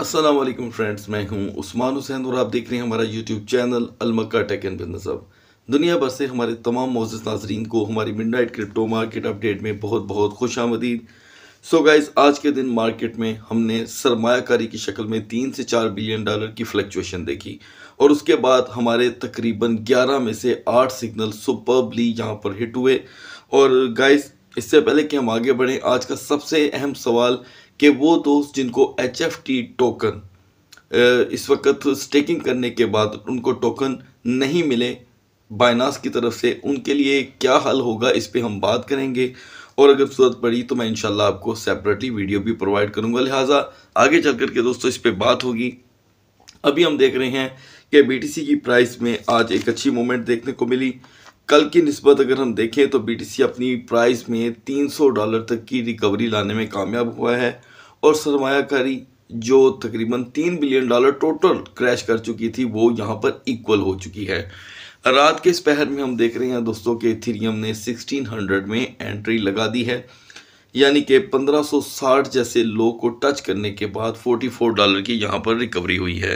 Aslam friends मैं हूं उस्मान हुसैन और आप देख रहे हैं हमारा यूट्यूब चैनल अलमक्का टेक एंड बिजनेस अब दुनिया भर से हमारे तमाम मोज़ नाजरीन को हमारी midnight crypto market update में बहुत बहुत खुश आमदीद सो गाइज आज के दिन मार्केट में हमने सरमाकारी की शक्ल में तीन से चार बिलियन डॉलर की फ्लक्चुएशन देखी और उसके बाद हमारे तकरीबन ग्यारह में से आठ सिग्नल सुपरबली यहाँ पर हिट हुए और गाइज इससे पहले कि हम आगे बढ़ें आज का सबसे अहम सवाल कि वो दोस्त जिनको एच एफ़ टी टोकन इस वक्त स्टेकिंग करने के बाद उनको टोकन नहीं मिले बाइनास की तरफ से उनके लिए क्या हल होगा इस पर हम बात करेंगे और अगर सूरत पड़ी तो मैं इनशाला आपको सेपरेटली वीडियो भी प्रोवाइड करूंगा लिहाजा आगे चल कर के दोस्तों इस पर बात होगी अभी हम देख रहे हैं कि बी की प्राइस में आज एक अच्छी मोमेंट देखने को मिली कल की नस्बत अगर हम देखें तो बी अपनी प्राइस में 300 डॉलर तक की रिकवरी लाने में कामयाब हुआ है और सरमाकारी जो तकरीबन तीन बिलियन डॉलर टोटल क्रैश कर चुकी थी वो यहाँ पर इक्वल हो चुकी है रात के इस पहर में हम देख रहे हैं दोस्तों के थीरियम ने 1600 में एंट्री लगा दी है यानी कि 1560 जैसे लो को टच करने के बाद 44 डॉलर की यहाँ पर रिकवरी हुई है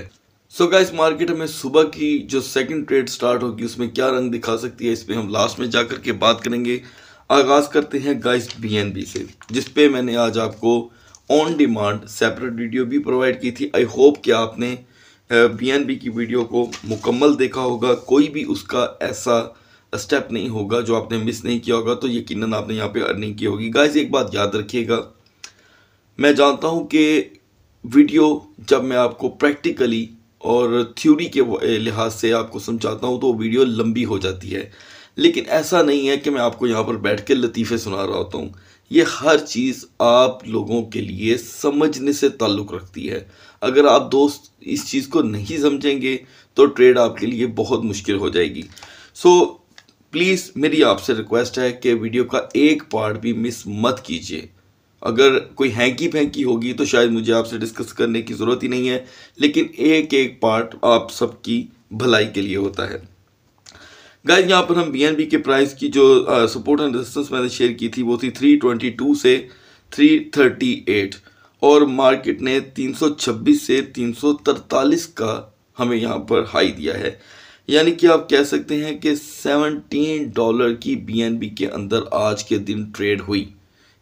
सो गाइस मार्केट हमें सुबह की जो सेकंड ट्रेड स्टार्ट होगी उसमें क्या रंग दिखा सकती है इस पर हम लास्ट में जाकर के बात करेंगे आगाज़ करते हैं गाइस बीएनबी से जिस पे मैंने आज आपको ऑन डिमांड सेपरेट वीडियो भी प्रोवाइड की थी आई होप कि आपने पी की वीडियो को मुकम्मल देखा होगा कोई भी उसका ऐसा स्टेप नहीं होगा जो आपने मिस नहीं किया होगा तो यकीनन आपने यहाँ पे अर्निंग की होगी गाइज एक बात याद रखिएगा मैं जानता हूँ कि वीडियो जब मैं आपको प्रैक्टिकली और थ्योरी के लिहाज से आपको समझाता हूँ तो वीडियो लंबी हो जाती है लेकिन ऐसा नहीं है कि मैं आपको यहाँ पर बैठ के लतीफ़े सुना रहा होता हूँ ये हर चीज़ आप लोगों के लिए समझने से ताल्लुक़ रखती है अगर आप दोस्त इस चीज़ को नहीं समझेंगे तो ट्रेड आपके लिए बहुत मुश्किल हो जाएगी सो so, प्लीज़ मेरी आपसे रिक्वेस्ट है कि वीडियो का एक पार्ट भी मिस मत कीजिए अगर कोई हैंकी फेंकी होगी तो शायद मुझे आपसे डिस्कस करने की ज़रूरत ही नहीं है लेकिन एक एक पार्ट आप सबकी भलाई के लिए होता है गाइज यहाँ पर हम बी के प्राइस की जो सपोर्ट एंड रेजिस्टेंस मैंने शेयर की थी वो थी 322 से 338 और मार्केट ने 326 से 343 का हमें यहाँ पर हाई दिया है यानी कि आप कह सकते हैं कि 17 डॉलर की बी के अंदर आज के दिन ट्रेड हुई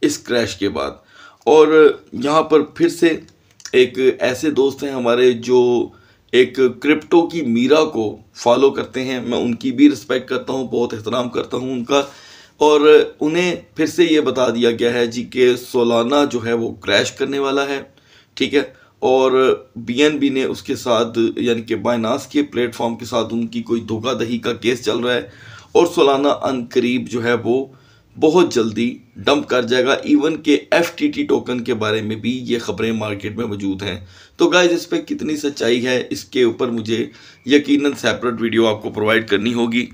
इस क्रैश के बाद और यहाँ पर फिर से एक ऐसे दोस्त हैं हमारे जो एक क्रिप्टो की मीरा को फॉलो करते हैं मैं उनकी भी रिस्पेक्ट करता हूँ बहुत एहतराम करता हूँ उनका और उन्हें फिर से ये बता दिया गया है जी कि सोलाना जो है वो क्रैश करने वाला है ठीक है और बी ने उसके साथ यानी कि बाइनास के प्लेटफॉर्म के साथ उनकी कोई धोखाधही का केस चल रहा है और सोलाना अनकरीब जो है वो बहुत जल्दी डंप कर जाएगा इवन के एफ टोकन के बारे में भी ये खबरें मार्केट में मौजूद हैं तो गाइज इस पर कितनी सच्चाई है इसके ऊपर मुझे यकीनन सेपरेट वीडियो आपको प्रोवाइड करनी होगी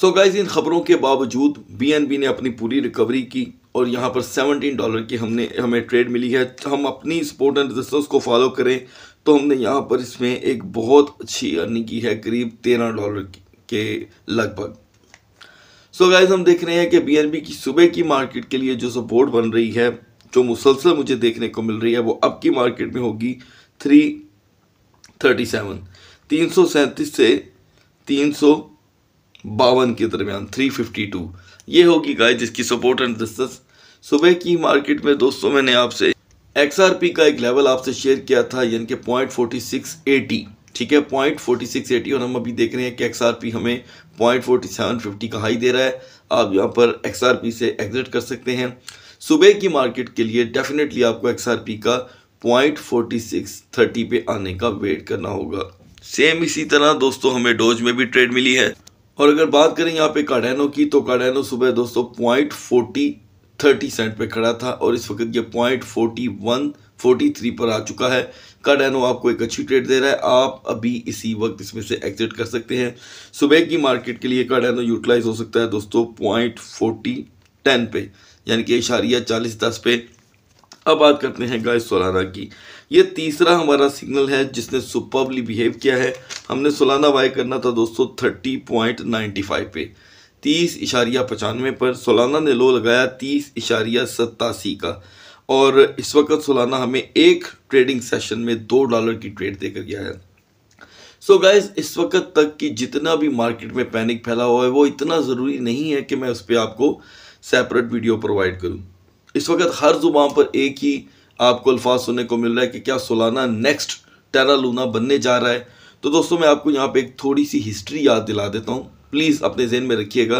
सो so गाइज इन खबरों के बावजूद बीएनबी ने अपनी पूरी रिकवरी की और यहाँ पर 17 डॉलर की हमने हमें ट्रेड मिली है हम अपनी स्पोर्ट एंड रिसोर्स को फॉलो करें तो हमने यहाँ पर इसमें एक बहुत अच्छी अर्निंग की है करीब तेरह डॉलर के लगभग सो so गाइज हम देख रहे हैं कि बी की सुबह की मार्केट के लिए जो सपोर्ट बन रही है जो मुसलसल मुझे देखने को मिल रही है वो अब की मार्केट में होगी थ्री थर्टी सेवन तीन सौ सैंतीस से तीन सौ बावन के दरमियान थ्री फिफ्टी टू ये होगी गाय जिसकी सपोर्ट एंड डिस्टेंस सुबह की मार्केट में दोस्तों मैंने आपसे एक्सआरपी का एक लेवल आपसे शेयर किया था यानी कि पॉइंट फोर्टी सिक्स एटी ठीक है पॉइंट फोर्टी सिक्स एटी और हम अभी देख रहे हैं कि एक्स आर पी हमें पॉइंट फोर्टी सेवन फिफ्टी का हाई दे रहा है आप यहाँ पर एक्स आर पी से एग्जिट कर सकते हैं सुबह की मार्केट के लिए डेफिनेटली आपको एक्स आर पी का पॉइंट फोर्टी सिक्स थर्टी पे आने का वेट करना होगा सेम इसी तरह दोस्तों हमें डोज में भी ट्रेड मिली है और अगर बात करें यहाँ पे काडैनो की तो काडैनो सुबह दोस्तों पॉइंट फोर्टी थर्टी सेंट पे खड़ा था और इस वक्त ये point forty one forty three पर आ चुका है एनो आपको एक अच्छी ट्रेड दे रहा है आप अभी इसी वक्त इसमें से एग्जिट कर सकते हैं सुबह की मार्केट के लिए एनो यूटिलाइज हो सकता है दोस्तों पॉइंट फोर्टी टेन पे यानी कि इशारिया चालीस दस पे अब बात करते हैं गाय सोलाना की ये तीसरा हमारा सिग्नल है जिसने सुपरबली बिहेव किया है हमने सोलाना बाय करना था दोस्तों थर्टी पॉइंट नाइन्टी फाइव पे तीस इशारिया पचानवे पर सोलाना ने लो लगाया तीस इशारिया सत्तासी का और इस वक्त सोलाना हमें एक ट्रेडिंग सेशन में दो डॉलर की ट्रेड देकर गया है सो so गाइज इस वक्त तक कि जितना भी मार्केट में पैनिक फैला हुआ है वो इतना ज़रूरी नहीं है कि मैं उस पर आपको सेपरेट वीडियो प्रोवाइड करूँ इस वक्त हर जुबान पर एक ही आपको अल्फाज सुनने को मिल रहा है कि क्या सोलाना नेक्स्ट टेरा लूना बनने जा रहा है तो दोस्तों मैं आपको यहाँ पे एक थोड़ी सी हिस्ट्री याद दिला देता हूँ प्लीज़ अपने जहन में रखिएगा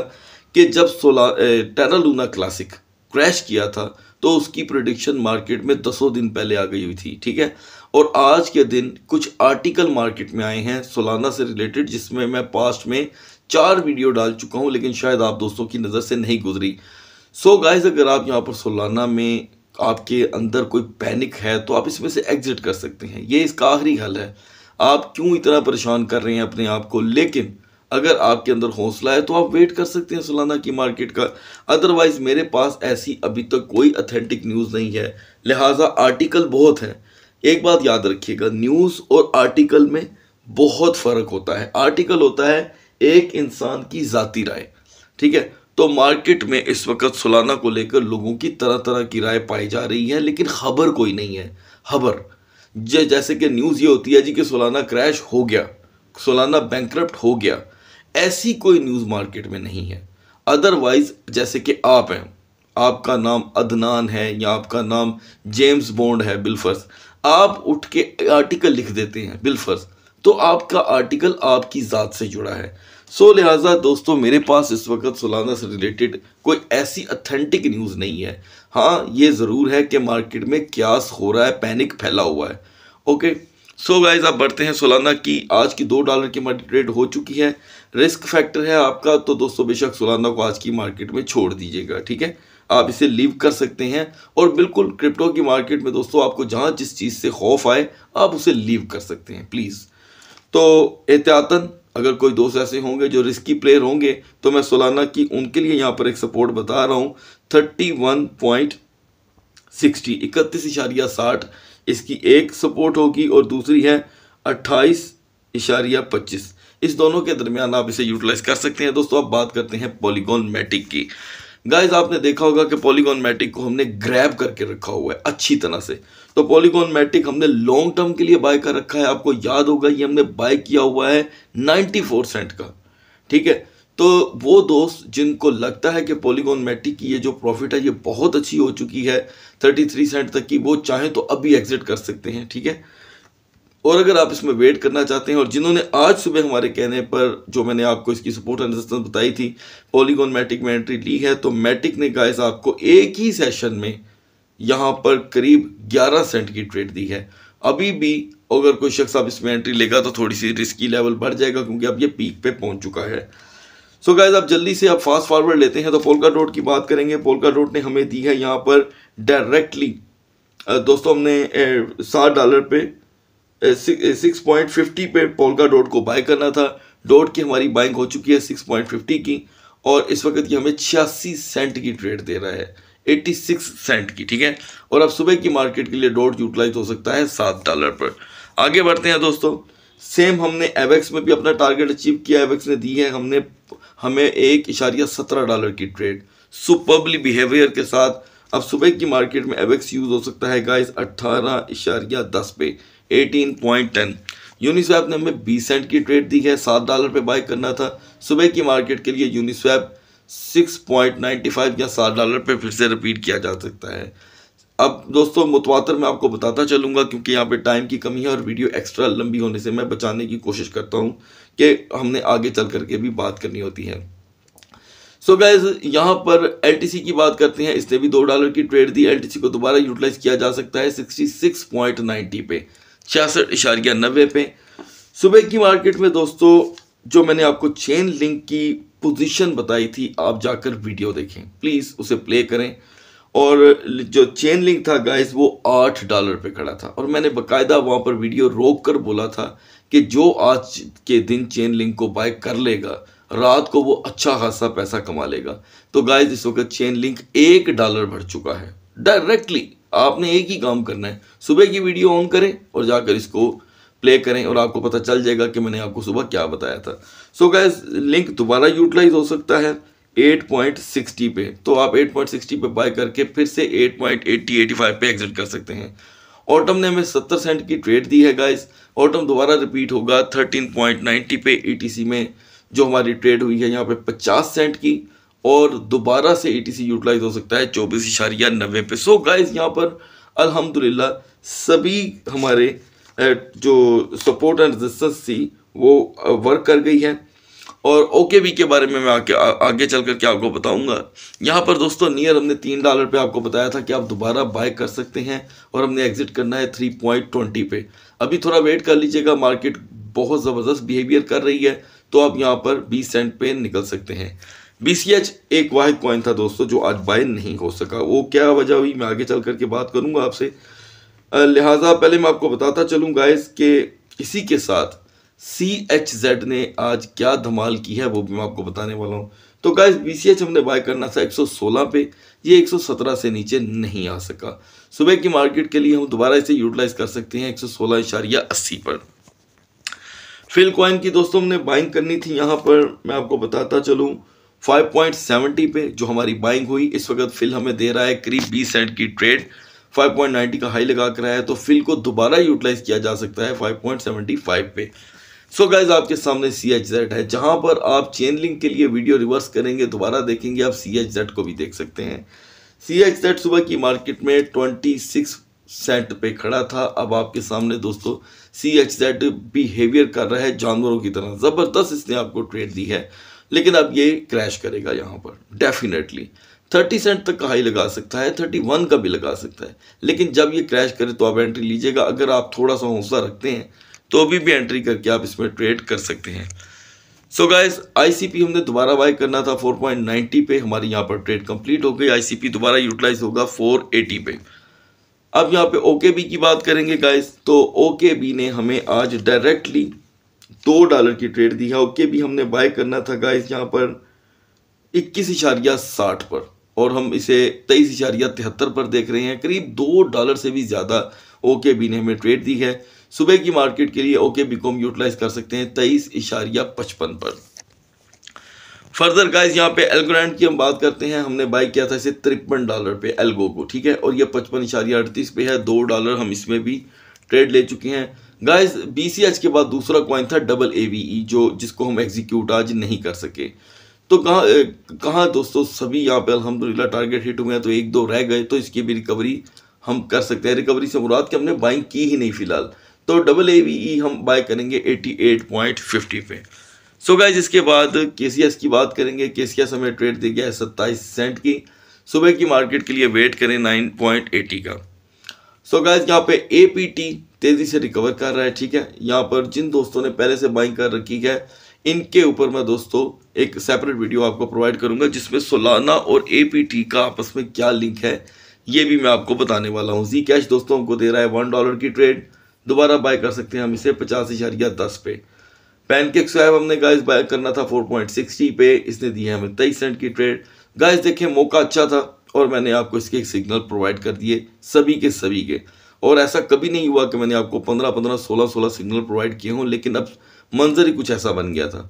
कि जब सोला टेरा लूना क्लासिक क्रैश किया था तो उसकी प्रोडिक्शन मार्केट में दसों दिन पहले आ गई हुई थी ठीक है और आज के दिन कुछ आर्टिकल मार्केट में आए हैं सोलाना से रिलेटेड जिसमें मैं पास्ट में चार वीडियो डाल चुका हूँ लेकिन शायद आप दोस्तों की नज़र से नहीं गुजरी सो so गाइज अगर आप यहाँ पर सोलाना में आपके अंदर कोई पैनिक है तो आप इसमें से एग्जिट कर सकते हैं ये इसका आखिरी हल है आप क्यों इतना परेशान कर रहे हैं अपने आप को लेकिन अगर आपके अंदर हौसला है तो आप वेट कर सकते हैं सलाना की मार्केट का अदरवाइज़ मेरे पास ऐसी अभी तक कोई अथेंटिक न्यूज़ नहीं है लिहाजा आर्टिकल बहुत हैं एक बात याद रखिएगा न्यूज़ और आर्टिकल में बहुत फ़र्क होता है आर्टिकल होता है एक इंसान की ज़ाती राय ठीक है तो मार्केट में इस वक्त सुलाना को लेकर लोगों की तरह तरह की राय पाई जा रही है लेकिन खबर कोई नहीं है खबर जैसे कि न्यूज़ ये होती है जी कि सुलाना क्रैश हो गया सुलाना बैंक्रप्ट हो गया ऐसी कोई न्यूज़ मार्केट में नहीं है अदरवाइज जैसे कि आप हैं आपका नाम अदनान है या आपका नाम जेम्स बॉन्ड है बिलफर्स आप उठ के आर्टिकल लिख देते हैं बिलफर्स तो आपका आर्टिकल आपकी ज़ात से जुड़ा है सो so, लिहाजा दोस्तों मेरे पास इस वक्त सोलाना से रिलेटेड कोई ऐसी अथेंटिक न्यूज़ नहीं है हाँ ये ज़रूर है कि मार्केट में क्यास हो रहा है पैनिक फैला हुआ है ओके सो गाइज आप बढ़ते हैं सोलाना की आज की दो डॉलर की मार्केट रेट हो चुकी है रिस्क फैक्टर है आपका तो दोस्तों बेशक सोलाना को आज की मार्केट में छोड़ दीजिएगा ठीक है आप इसे लीव कर सकते हैं और बिल्कुल क्रिप्टो की मार्केट में दोस्तों आपको जहाँ जिस चीज़ से खौफ आए आप उसे लीव कर सकते हैं प्लीज़ तो एहतियातन अगर कोई दोस्त ऐसे होंगे जो रिस्की प्लेयर होंगे तो मैं सोलाना की उनके लिए यहाँ पर एक सपोर्ट बता रहा हूँ थर्टी वन पॉइंट सिक्सटी इकतीस इशारिया साठ इसकी एक सपोर्ट होगी और दूसरी है अट्ठाईस इशारिया पच्चीस इस दोनों के दरमियान आप इसे यूटिलाइज कर सकते हैं दोस्तों आप बात करते हैं पॉलीगोन मैटिक की गाइज आपने देखा होगा कि पॉलीगोन मैटिक को हमने ग्रैब करके रखा हुआ है अच्छी तरह से तो पॉलीगोन मैटिक हमने लॉन्ग टर्म के लिए बाय कर रखा है आपको याद होगा ये हमने बाय किया हुआ है 94 सेंट का ठीक है तो वो दोस्त जिनको लगता है कि पॉलीगोन मैटिक की ये जो प्रॉफिट है ये बहुत अच्छी हो चुकी है 33 सेंट तक की वो चाहें तो अभी एग्जिट कर सकते हैं ठीक है और अगर आप इसमें वेट करना चाहते हैं और जिन्होंने आज सुबह हमारे कहने पर जो मैंने आपको इसकी सपोर्ट एंड रेजिस्टेंस बताई थी पॉलीगॉन मैटिक में एंट्री ली है तो मैटिक ने गाइस आपको एक ही सेशन में यहाँ पर करीब 11 सेंट की ट्रेड दी है अभी भी अगर कोई शख्स आप इसमें एंट्री लेगा तो थोड़ी सी रिस्की लेवल बढ़ जाएगा क्योंकि अब ये पीक पे पहुंच चुका है सो so गाइज आप जल्दी से आप फास्ट फॉरवर्ड लेते हैं तो पोलका रोड की बात करेंगे पोलका रोड ने हमें दी है यहाँ पर डायरेक्टली दोस्तों हमने सात डॉलर पे सिक्स पॉइंट फिफ्टी पे पोलका डॉट को बाय करना था डॉट की हमारी बाइंग हो चुकी है सिक्स पॉइंट फिफ्टी की और इस वक्त ये हमें छियासी सेंट की ट्रेड दे रहा है एट्टी सिक्स सेंट की ठीक है और अब सुबह की मार्केट के लिए डॉट यूटिलाइज हो सकता है सात डॉलर पर आगे बढ़ते हैं दोस्तों सेम हमने एवेक्स में भी अपना टारगेट अचीव किया एवेक्स ने दी है हमने हमें एक इशारिया सत्रह डॉलर की ट्रेड सुपरबली बिहेवियर के साथ अब सुबह की मार्केट में एवेक्स यूज़ हो सकता है गाइस अट्ठारह इशारिया दस पे एटीन पॉइंट टेन यूनिस्वैप ने हमें बीस सेंट की ट्रेड दी है सात डॉलर पे बाय करना था सुबह की मार्केट के लिए Uniswap six point ninety five या सात डॉलर पे फिर से रिपीट किया जा सकता है अब दोस्तों मुतवातर मैं आपको बताता चलूँगा क्योंकि यहाँ पे टाइम की कमी है और वीडियो एक्स्ट्रा लंबी होने से मैं बचाने की कोशिश करता हूँ कि हमने आगे चल करके भी बात करनी होती है सो so यहाँ पर एल की बात करते हैं इसने भी दो डॉलर की ट्रेड दी एल को दोबारा यूटिलाइज किया जा सकता है सिक्सटी सिक्स पॉइंट नाइन्टी पे छियासठ इशारिया नब्बे पे सुबह की मार्केट में दोस्तों जो मैंने आपको चेन लिंक की पोजीशन बताई थी आप जाकर वीडियो देखें प्लीज़ उसे प्ले करें और जो चेन लिंक था गाइस वो आठ डॉलर पे खड़ा था और मैंने बकायदा वहाँ पर वीडियो रोक कर बोला था कि जो आज के दिन चेन लिंक को बाय कर लेगा रात को वो अच्छा खासा पैसा कमा लेगा तो गाइस इस वक्त चेन लिंक एक डॉलर भर चुका है डायरेक्टली आपने एक ही काम करना है सुबह की वीडियो ऑन करें और जाकर इसको प्ले करें और आपको पता चल जाएगा कि मैंने आपको सुबह क्या बताया था सो so गैस लिंक दोबारा यूटिलाइज हो सकता है 8.60 पे तो आप 8.60 पे बाय करके फिर से 8.80 85 पे एग्जिट कर सकते हैं ऑटम ने हमें 70 सेंट की ट्रेड दी है गाइस ऑटम दोबारा रिपीट होगा 13.90 पे ई e में जो हमारी ट्रेड हुई है यहाँ पे 50 सेंट की और दोबारा से ए टी सी यूटिलाइज हो सकता है चौबीस इशारिया नब्बे पे सो गाइज यहाँ पर अल्हम्दुलिल्लाह सभी हमारे जो सपोर्ट एंड रजिस्टेंस थी वो वर्क कर गई है और ओके बी के बारे में मैं आगे आगे चल करके आपको बताऊंगा यहाँ पर दोस्तों नियर हमने तीन डॉलर पे आपको बताया था कि आप दोबारा बाय कर सकते हैं और हमने एग्जिट करना है थ्री पॉइंट ट्वेंटी पे अभी थोड़ा वेट कर लीजिएगा मार्केट बहुत ज़बरदस्त बिहेवियर कर रही है तो आप यहाँ पर बीस सेंट पे निकल सकते हैं बी एक वाहिद कॉइन था दोस्तों जो आज बाय नहीं हो सका वो क्या वजह हुई मैं आगे चल करके बात करूंगा आपसे लिहाजा पहले मैं आपको बताता चलूँ गाइस के इसी के साथ सी एच जेड ने आज क्या धमाल की है वो भी मैं आपको बताने वाला हूँ तो गाइस बी हमने बाय करना था 116 पे ये 117 से नीचे नहीं आ सका सुबह की मार्केट के लिए हम दोबारा इसे यूटिलाइज कर सकते हैं एक सौ पर फिल कॉइन की दोस्तों हमने बाइंग करनी थी यहाँ पर मैं आपको बताता चलूँ 5.70 पे जो हमारी बाइंग हुई इस वक्त फिल हमें दे रहा है करीब 20 सेंट की ट्रेड 5.90 का हाई लगा कर रहा है तो फिल को दोबारा यूटिलाइज किया जा सकता है 5.75 पे सो so गाइज आपके सामने सी एच जेड है जहाँ पर आप चेन लिंक के लिए वीडियो रिवर्स करेंगे दोबारा देखेंगे आप सी एच जेड को भी देख सकते हैं सी एच जेड सुबह की मार्केट में ट्वेंटी सिक्स सेंट पे खड़ा था अब आपके सामने दोस्तों सी एच जेड बिहेवियर कर रहा है जानवरों की तरह ज़बरदस्त इसने आपको ट्रेड दी है लेकिन अब ये क्रैश करेगा यहाँ पर डेफिनेटली थर्टी सेंट तक का हाई लगा सकता है थर्टी वन का भी लगा सकता है लेकिन जब ये क्रैश करे तो आप एंट्री लीजिएगा अगर आप थोड़ा सा हौसला रखते हैं तो अभी भी एंट्री करके आप इसमें ट्रेड कर सकते हैं सो गाइस आईसीपी हमने दोबारा बाय करना था 4.90 पे हमारे यहाँ पर ट्रेड कंप्लीट हो गई आईसीपी दोबारा यूटिलाइज होगा 480 पे अब यहाँ पे ओकेबी की बात करेंगे गाइस तो ओकेबी ने हमें आज डायरेक्टली दो डॉलर की ट्रेड दी है ओके भी हमने बाय करना था गाइस यहाँ पर इक्कीस इशारिया साठ पर और हम इसे तेईस इशारिया तिहत्तर पर देख रहे हैं करीब दो डॉलर से भी ज़्यादा ओके बी ने हमें ट्रेड दी है सुबह की मार्केट के लिए ओके बी को हम यूटिलाइज कर सकते हैं तेईस इशारिया पचपन पर फर्दर गाइस यहाँ पे एल्गोरेंट की हम बात करते हैं हमने बाई किया था इसे तिरपन डॉलर पे एल्गो को ठीक है और ये पचपन इशारिया अड़तीस पे है दो डॉलर हम इसमें भी ट्रेड ले चुके हैं गाइस बीसीएच के बाद दूसरा कॉइन था डबल एवीई e, जो जिसको हम एग्जीक्यूट आज नहीं कर सके तो कहाँ कहाँ दोस्तों सभी यहाँ पे अलहमदिल्ला टारगेट हिट हुए हैं तो एक दो रह गए तो इसकी भी रिकवरी हम कर सकते हैं रिकवरी से मुराद कि हमने बाइंग की ही नहीं फिलहाल तो डबल ए e हम बाय करेंगे 88.50 पे सो so गाइज इसके बाद के की बात करेंगे के हमें ट्रेड दे गया है सत्ताईस सेंट की सुबह की मार्केट के लिए वेट करें 9.80 का सो गाइज यहाँ पे ए तेज़ी से रिकवर कर रहा है ठीक है यहाँ पर जिन दोस्तों ने पहले से बाइंग कर रखी है इनके ऊपर मैं दोस्तों एक सेपरेट वीडियो आपको प्रोवाइड करूंगा जिसमें सोलाना और ए का आपस में क्या लिंक है ये भी मैं आपको बताने वाला हूँ जी कैश दोस्तों हमको दे रहा है वन डॉलर की ट्रेड दोबारा बाय कर सकते हैं हम इसे पचास इशारिया दस पे पैन केक स्वैब हमने गाइस बाय करना था फोर पॉइंट सिक्सटी पे इसने दी है हमें तेईस सेंट की ट्रेड गाइस देखिए मौका अच्छा था और मैंने आपको इसके एक सिग्नल प्रोवाइड कर दिए सभी के सभी के और ऐसा कभी नहीं हुआ कि मैंने आपको पंद्रह पंद्रह सोलह सोलह सिग्नल प्रोवाइड किए हों लेकिन अब मंजर ही कुछ ऐसा बन गया था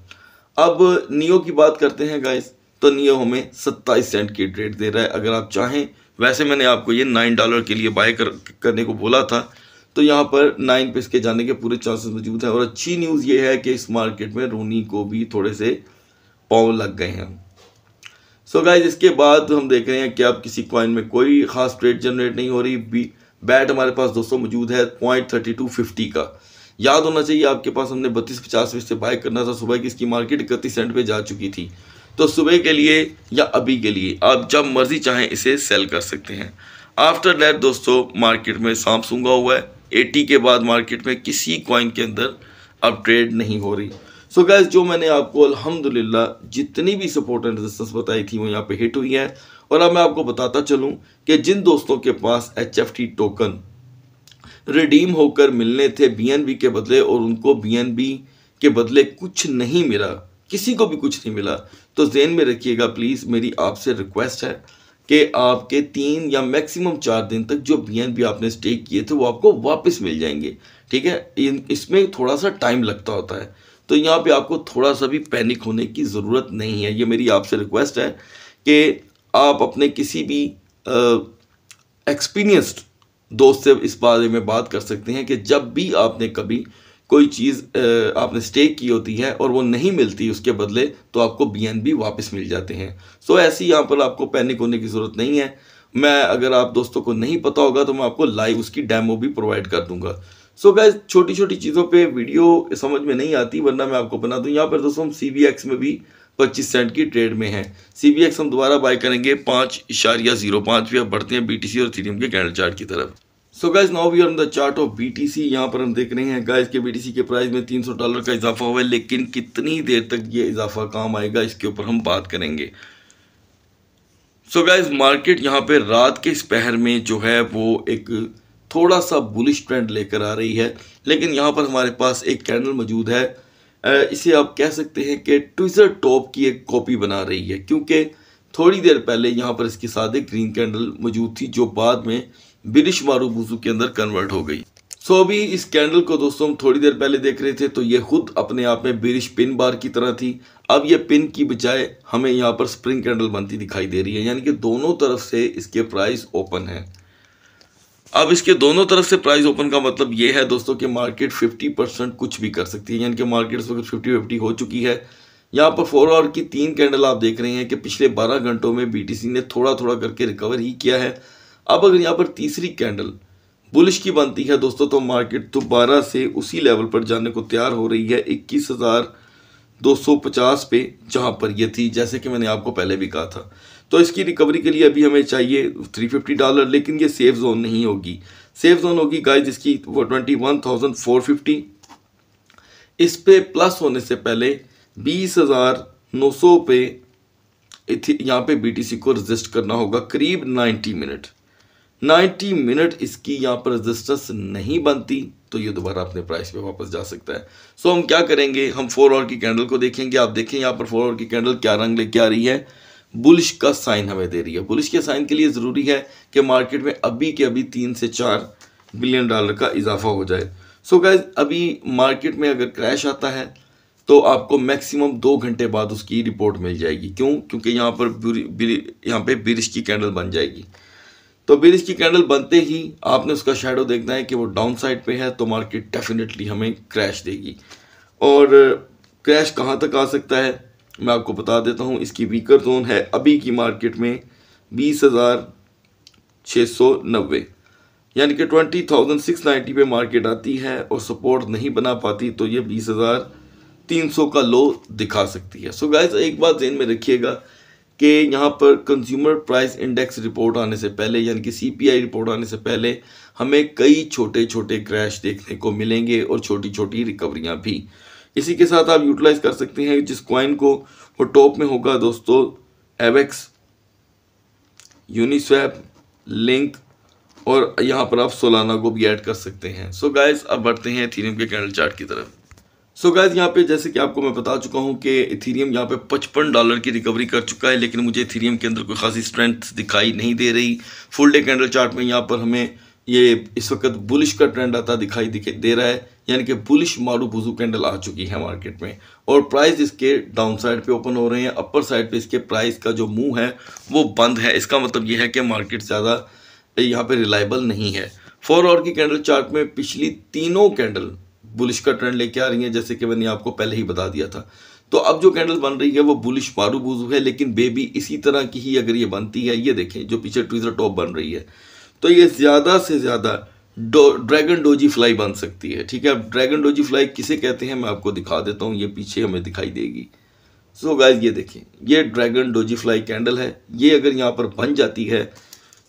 अब नियो की बात करते हैं गाइस तो नियो हमें सत्ताईस सेंट की रेट दे रहा है अगर आप चाहें वैसे मैंने आपको ये नाइन डॉलर के लिए बाय कर, करने को बोला था तो यहाँ पर नाइन पे इसके जाने के पूरे चांसेस मौजूद हैं और अच्छी न्यूज़ ये है कि इस मार्केट में रोनी को भी थोड़े से पाँव लग गए हैं सो so गाइज इसके बाद हम देख रहे हैं कि अब किसी कॉइन में कोई खास ट्रेड जनरेट नहीं हो रही बी बैट हमारे पास दोस्तों मौजूद है पॉइंट थर्टी टू फिफ्टी का याद होना चाहिए आपके पास हमने बत्तीस पचास पे से बाय करना था सुबह की इसकी मार्केट इकतीस सेंट पे जा चुकी थी तो सुबह के लिए या अभी के लिए आप जब मर्जी चाहें इसे सेल कर सकते हैं आफ्टर डैट दोस्तों मार्केट में सांप सूंगा हुआ है एटी के बाद मार्केट में किसी कॉइन के अंदर अब ट्रेड नहीं हो रही सो so गैस जो मैंने आपको अलहमदिल्ला जितनी भी सपोर्ट एंड रेजिस्टेंस बताई थी वो यहाँ पे हिट हुई है और अब मैं आपको बताता चलूं कि जिन दोस्तों के पास एच टोकन रिडीम होकर मिलने थे बी के बदले और उनको बी के बदले कुछ नहीं मिला किसी को भी कुछ नहीं मिला तो जेन में रखिएगा प्लीज़ मेरी आपसे रिक्वेस्ट है कि आपके तीन या मैक्सिमम चार दिन तक जो बी एन बी आपने स्टेक किए थे वो आपको वापस मिल जाएंगे ठीक है इसमें थोड़ा सा टाइम लगता होता है तो यहाँ पे आपको थोड़ा सा भी पैनिक होने की ज़रूरत नहीं है ये मेरी आपसे रिक्वेस्ट है कि आप अपने किसी भी एक्सपीरियंस्ड दोस्त से इस बारे में बात कर सकते हैं कि जब भी आपने कभी कोई चीज़ आपने स्टेक की होती है और वो नहीं मिलती उसके बदले तो आपको बी वापस मिल जाते हैं सो so, ऐसी यहाँ पर आपको पैनिक होने की ज़रूरत नहीं है मैं अगर आप दोस्तों को नहीं पता होगा तो मैं आपको लाइव उसकी डेमो भी प्रोवाइड कर दूंगा सो गैस छोटी छोटी चीज़ों पे वीडियो समझ में नहीं आती वरना मैं आपको बना दूँ यहाँ पर दोस्तों हम सी में भी पच्चीस सेंट की ट्रेड में है सी बी एक्स हम दोबारा बाय करेंगे पाँच इशारिया जीरो पाँच पे बढ़ते हैं बी टी सी और थीरियम के कैंडल चार्ट की तरफ so guys now we on the chart of B T C यहाँ पर हम देख रहे हैं गाइज के बी टी सी के प्राइस में तीन सौ डॉलर का इजाफा हुआ है लेकिन कितनी देर तक ये इजाफा काम आएगा इसके ऊपर हम बात करेंगे सो गाइज मार्केट यहाँ पे रात के इस पहर में जो है वो एक थोड़ा सा बुलिश ट्रेंड लेकर आ रही है लेकिन यहाँ पर हमारे पास एक कैंडल मौजूद है इसे आप कह सकते हैं कि ट्विज़र टॉप की एक कॉपी बना रही है क्योंकि थोड़ी देर पहले यहाँ पर इसके साथ एक ग्रीन कैंडल मौजूद थी जो बाद में बिरिश मारूबूजू के अंदर कन्वर्ट हो गई सो so, अभी इस कैंडल को दोस्तों हम थोड़ी देर पहले देख रहे थे तो ये खुद अपने आप में ब्रिश पिन बार की तरह थी अब ये पिन की बजाय हमें यहाँ पर स्प्रिंग कैंडल बनती दिखाई दे रही है यानी कि दोनों तरफ से इसके प्राइस ओपन है अब इसके दोनों तरफ से प्राइस ओपन का मतलब ये है दोस्तों कि मार्केट 50 परसेंट कुछ भी कर सकती है यानी कि मार्केट इस वक्त फिफ्टी फिफ्टी हो चुकी है यहाँ पर फोर आवर की तीन कैंडल आप देख रहे हैं कि पिछले 12 घंटों में बीटीसी ने थोड़ा थोड़ा करके रिकवर ही किया है अब अगर यहाँ पर तीसरी कैंडल बुलिश की बनती है दोस्तों तो मार्केट दोबारा से उसी लेवल पर जाने को तैयार हो रही है इक्कीस हज़ार 250 पे जहाँ पर ये थी जैसे कि मैंने आपको पहले भी कहा था तो इसकी रिकवरी के लिए अभी हमें चाहिए 350 डॉलर लेकिन ये सेफ जोन नहीं होगी सेफ जोन होगी गाइस जिसकी वो twenty one thousand four fifty इस पे प्लस होने से पहले बीस हज़ार नौ सौ पे यहाँ पे बीटीसी को रजिस्ट करना होगा करीब 90 मिनट 90 मिनट इसकी यहाँ पर रजिस्टेंस नहीं बनती तो ये दोबारा अपने प्राइस पे वापस जा सकता है सो so, हम क्या करेंगे हम फोर आवर की कैंडल को देखेंगे आप देखें यहाँ पर फोर आवर की कैंडल क्या रंग लेके आ रही है बुलिश का साइन हमें दे रही है बुलिश के साइन के लिए ज़रूरी है कि मार्केट में अभी के अभी तीन से चार बिलियन डॉलर का इजाफा हो जाए सो so गैज अभी मार्केट में अगर क्रैश आता है तो आपको मैक्सिमम दो घंटे बाद उसकी रिपोर्ट मिल जाएगी क्यों क्योंकि यहाँ पर यहाँ पे बिरिश की कैंडल बन जाएगी तो बेरिस की कैंडल बनते ही आपने उसका शेडो देखना है कि वो डाउन साइड पर है तो मार्केट डेफिनेटली हमें क्रैश देगी और क्रैश कहाँ तक आ सकता है मैं आपको बता देता हूँ इसकी वीकर जोन है अभी की मार्केट में बीस हज़ार छः सौ नब्बे यानी कि ट्वेंटी थाउजेंड सिक्स नाइन्टी पर मार्केट आती है और सपोर्ट नहीं बना पाती तो ये बीस हज़ार तीन सौ का लो दिखा सकती है सो so गाइज एक बात जेन में रखिएगा कि यहाँ पर कंज्यूमर प्राइस इंडेक्स रिपोर्ट आने से पहले यानी कि सीपीआई रिपोर्ट आने से पहले हमें कई छोटे छोटे क्रैश देखने को मिलेंगे और छोटी छोटी रिकवरियाँ भी इसी के साथ आप यूटिलाइज कर सकते हैं जिस क्वाइन को वो टॉप में होगा दोस्तों एवेक्स यूनिस्वैप लिंक और यहाँ पर आप सोलाना को भी ऐड कर सकते हैं सो so गाइस अब बढ़ते हैं थीनियम के कैंडल चार्ट की तरफ सो so यहाँ पे जैसे कि आपको मैं बता चुका हूँ कि इथीरियम यहाँ पे पचपन डॉलर की रिकवरी कर चुका है लेकिन मुझे इथीरियम के अंदर कोई खासी स्ट्रेंथ दिखाई नहीं दे रही फुल डे कैंडल चार्ट में यहाँ पर हमें ये इस वक्त बुलिश का ट्रेंड आता दिखाई दे रहा है यानी कि बुलिश मारू बुजू कैंडल आ चुकी है मार्केट में और प्राइस इसके डाउन साइड पर ओपन हो रहे हैं अपर साइड पर इसके प्राइस का जो मुँह है वो बंद है इसका मतलब ये है कि मार्केट ज़्यादा यहाँ पर रिलायबल नहीं है फोर आवर की कैंडल चार्ट में पिछली तीनों कैंडल बुलिश का ट्रेंड लेके आ रही हैं जैसे कि मैंने आपको पहले ही बता दिया था तो अब जो कैंडल बन रही है वो बुलिश बुजू है लेकिन बेबी इसी तरह की ही अगर ये बनती है ये देखें जो पीछे ट्विजर टॉप बन रही है तो ये ज़्यादा से ज़्यादा डो ड्रैगन डोजी फ्लाई बन सकती है ठीक है अब ड्रैगन डोजी फ्लाई किसे कहते हैं मैं आपको दिखा देता हूँ ये पीछे हमें दिखाई देगी सो so ये देखें ये ड्रैगन डोजी फ्लाई कैंडल है ये अगर यहाँ पर बन जाती है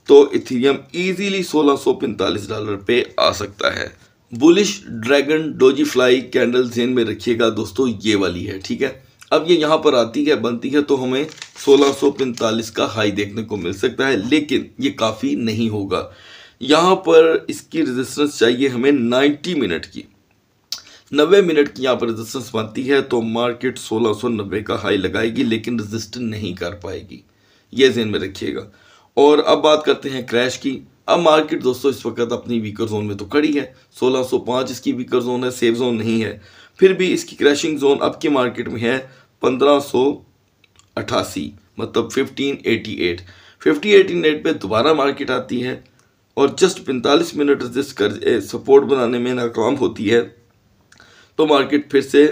तो इथीरियम सौ पैंतालीस डॉलर पे आ सकता है bullish dragon doji fly candle जेन में रखिएगा दोस्तों ये वाली है ठीक है अब ये यहाँ पर आती है बनती है तो हमें 1645 का हाई देखने को मिल सकता है लेकिन ये काफ़ी नहीं होगा यहाँ पर इसकी रेजिस्टेंस चाहिए हमें 90 मिनट की 90 मिनट की यहाँ पर रेजिस्टेंस बनती है तो मार्केट 1690 का हाई लगाएगी लेकिन रेजिस्टेंस नहीं कर पाएगी ये जेन में रखिएगा और अब बात करते हैं क्रैश की अब मार्केट दोस्तों इस वक्त अपनी वीकर जोन में तो कड़ी है 1605 इसकी वीकर जोन है सेफ जोन नहीं है फिर भी इसकी क्रैशिंग जोन अब की मार्केट में है पंद्रह मतलब 1588 1588 पे दोबारा मार्केट आती है और जस्ट 45 मिनट रजिस्ट कर सपोर्ट बनाने में नाकाम होती है तो मार्केट फिर से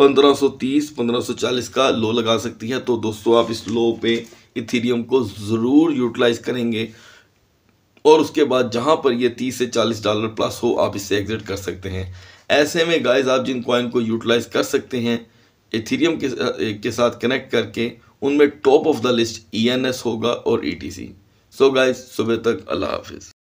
1530 1540 का लो लगा सकती है तो दोस्तों आप इस लो पे इथीरियम को ज़रूर यूटिलाइज करेंगे और उसके बाद जहाँ पर ये तीस से चालीस डॉलर प्लस हो आप इससे एग्जिट कर सकते हैं ऐसे में गाइज आप जिन कॉइन को यूटिलाइज कर सकते हैं इथीरियम के, के साथ कनेक्ट करके उनमें टॉप ऑफ द लिस्ट ई होगा और ई टी सो गाइज सुबह तक अल्लाह हाफिज़